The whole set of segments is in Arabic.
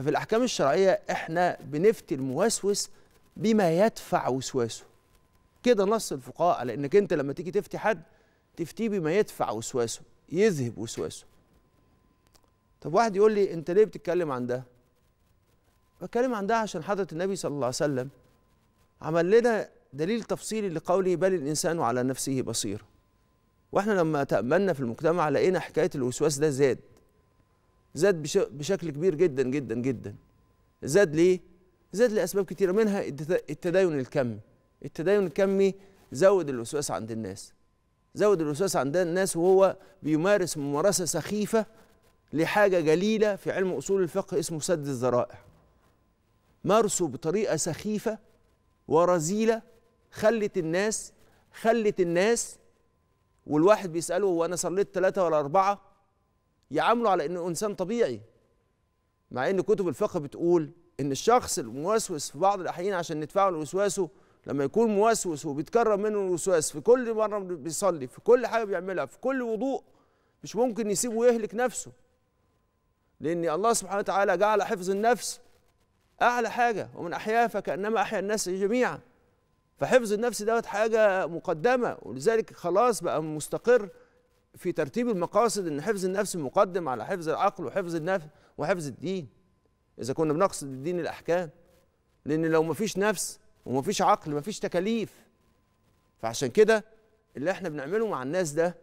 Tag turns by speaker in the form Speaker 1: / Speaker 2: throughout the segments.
Speaker 1: ففي الأحكام الشرعية إحنا بنفتي الموسوس بما يدفع وسواسه كده نص الفقهاء على إنك أنت لما تيجي تفتي حد تفتيه بما يدفع وسواسه يذهب وسواسه طب واحد يقول لي أنت ليه بتتكلم عن ده؟ بتكلم عن ده عشان حضرة النبي صلى الله عليه وسلم عمل لنا دليل تفصيلي لقوله بل الإنسان على نفسه بصير واحنا لما تأملنا في المجتمع لقينا حكاية الوسواس ده زاد زاد بشكل كبير جدا جدا جدا زاد ليه؟ زاد لأسباب كتيرة منها التدين الكمي التدين الكمي زود الوسواس عند الناس زود الوسواس عند الناس وهو بيمارس ممارسة سخيفة لحاجة جليلة في علم أصول الفقه اسمه سد الذرائع مارسوا بطريقة سخيفة ورذيلة خلت الناس خلت الناس والواحد بيسأله هو أنا صليت ثلاثة ولا أربعة يعامله على انه انسان طبيعي مع ان كتب الفقه بتقول ان الشخص الموسوس في بعض الاحيان عشان ندفعه لوسواسه لما يكون موسوس وبيتكرر منه الوسواس في كل مره بيصلي في كل حاجه بيعملها في كل وضوء مش ممكن يسيبه ويهلك نفسه لان الله سبحانه وتعالى جعل حفظ النفس اعلى حاجه ومن احياها فكانما احيا الناس جميعا فحفظ النفس دوت حاجه مقدمه ولذلك خلاص بقى مستقر في ترتيب المقاصد ان حفظ النفس مقدم على حفظ العقل وحفظ النفس وحفظ الدين اذا كنا بنقصد الدين الاحكام لان لو ما فيش نفس وما فيش عقل ما فيش تكاليف فعشان كده اللي احنا بنعمله مع الناس ده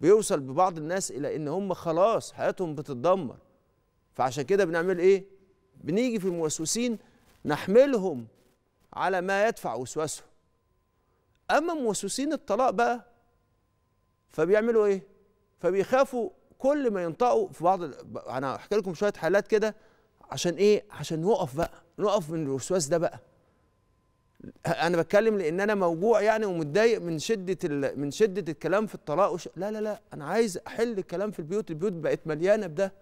Speaker 1: بيوصل ببعض الناس الى ان هم خلاص حياتهم بتتدمر فعشان كده بنعمل ايه بنيجي في الموسوسين نحملهم على ما يدفع وسواسهم اما موسوسين الطلاق بقى فبيعملوا ايه فبيخافوا كل ما ينطقوا في بعض انا هحكي لكم شويه حالات كده عشان ايه عشان نقف بقى نقف من الوسواس ده بقى انا بتكلم لان انا موجوع يعني ومتضايق من شده ال... من شده الكلام في الطلاق وش... لا لا لا انا عايز احل الكلام في البيوت البيوت بقت مليانه بده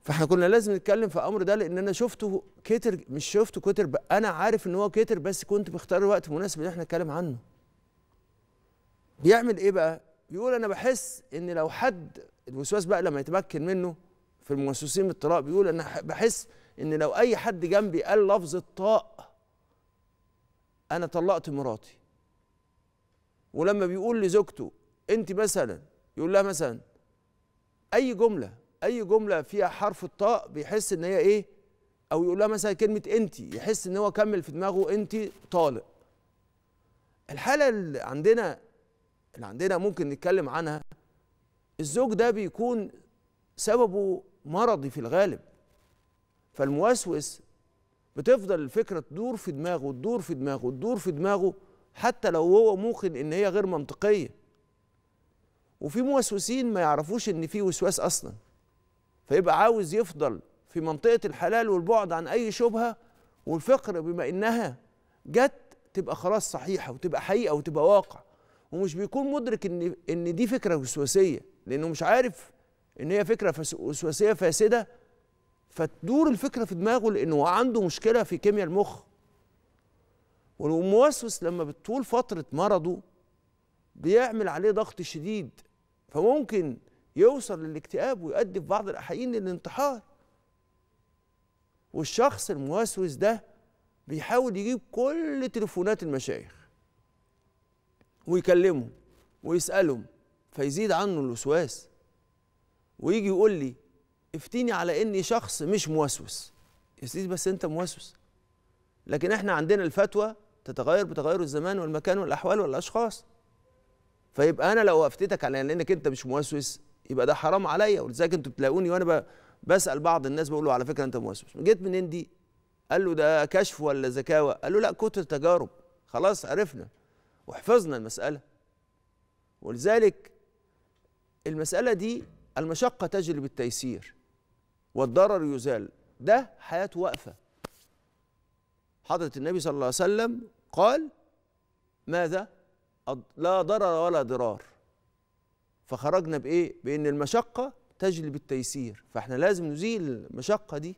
Speaker 1: فاحنا كنا لازم نتكلم في الامر ده لان انا شفته كتر مش شفته كتر بقى. انا عارف ان هو كتر بس كنت مختار الوقت المناسب ان احنا نتكلم عنه بيعمل ايه بقى بيقول انا بحس ان لو حد الوسواس بقى لما يتمكن منه في الموسوسين بالطلاق بيقول انا بحس ان لو اي حد جنبي قال لفظ الطاء انا طلقت مراتي ولما بيقول لزوجته انت مثلا يقول لها مثلا اي جمله اي جمله فيها حرف الطاء بيحس ان هي ايه او يقول لها مثلا كلمه انت يحس ان هو كمل في دماغه انت طالق الحاله اللي عندنا اللي عندنا ممكن نتكلم عنها الزوج ده بيكون سببه مرضي في الغالب فالموسوس بتفضل الفكرة تدور في دماغه تدور في دماغه تدور في دماغه حتى لو هو موقن ان هي غير منطقية وفي موسوسين ما يعرفوش ان في وسواس اصلا فيبقى عاوز يفضل في منطقة الحلال والبعد عن اي شبهة والفقر بما انها جت تبقى خلاص صحيحة وتبقى حقيقة وتبقى واقع ومش بيكون مدرك ان ان دي فكره وسواسيه لانه مش عارف ان هي فكره وسواسيه فاسده فتدور الفكره في دماغه لانه عنده مشكله في كيمياء المخ والموسوس لما بتطول فتره مرضه بيعمل عليه ضغط شديد فممكن يوصل للاكتئاب ويؤدي في بعض الاحيان للانتحار والشخص الموسوس ده بيحاول يجيب كل تليفونات المشايخ ويكلمه ويسألهم فيزيد عنه الوسواس ويجي يقول لي افتيني على اني شخص مش موسوس يا سيدي بس انت موسوس لكن احنا عندنا الفتوى تتغير بتغير الزمان والمكان والاحوال والاشخاص فيبقى انا لو افتيتك على انك انت مش موسوس يبقى ده حرام عليا ولذلك انتوا بتلاقوني وانا بسال بعض الناس بقول له على فكره انت موسوس جيت منين دي قال له ده كشف ولا زكاوه قال له لا كتر تجارب خلاص عرفنا وحفظنا المسألة ولذلك المسألة دي المشقة تجري بالتيسير والضرر يزال ده حياة واقفة حضرة النبي صلى الله عليه وسلم قال ماذا لا ضرر ولا ضرار فخرجنا بإيه بإن المشقة تجلب التيسير فإحنا لازم نزيل المشقة دي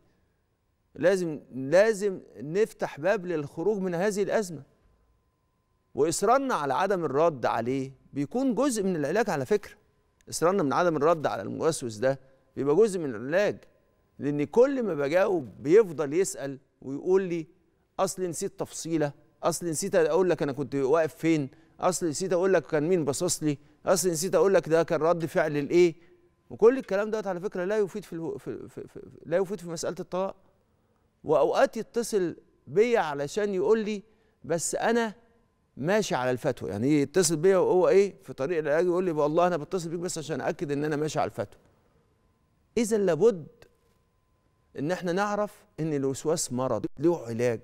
Speaker 1: لازم لازم نفتح باب للخروج من هذه الأزمة واصرارنا على عدم الرد عليه بيكون جزء من العلاج على فكره اصرارنا من عدم الرد على الموسوس ده بيبقى جزء من العلاج لان كل ما بجاوب بيفضل يسال ويقول لي اصل نسيت تفصيله اصل نسيت اقول لك انا كنت واقف فين اصل نسيت اقول لك كان مين باصص لي اصل نسيت اقول لك ده كان رد فعل لايه وكل الكلام دوت على فكره لا يفيد في, الهو... في, في, في لا يفيد في مساله الطلاق واوقات يتصل بيا علشان يقول لي بس انا ماشي على الفتوى يعني يتصل بيا وهو ايه في طريق العلاج يقول لي والله انا بتصل بيك بس عشان اكد ان انا ماشي على الفتوى اذا لابد ان احنا نعرف ان الوسواس مرض له علاج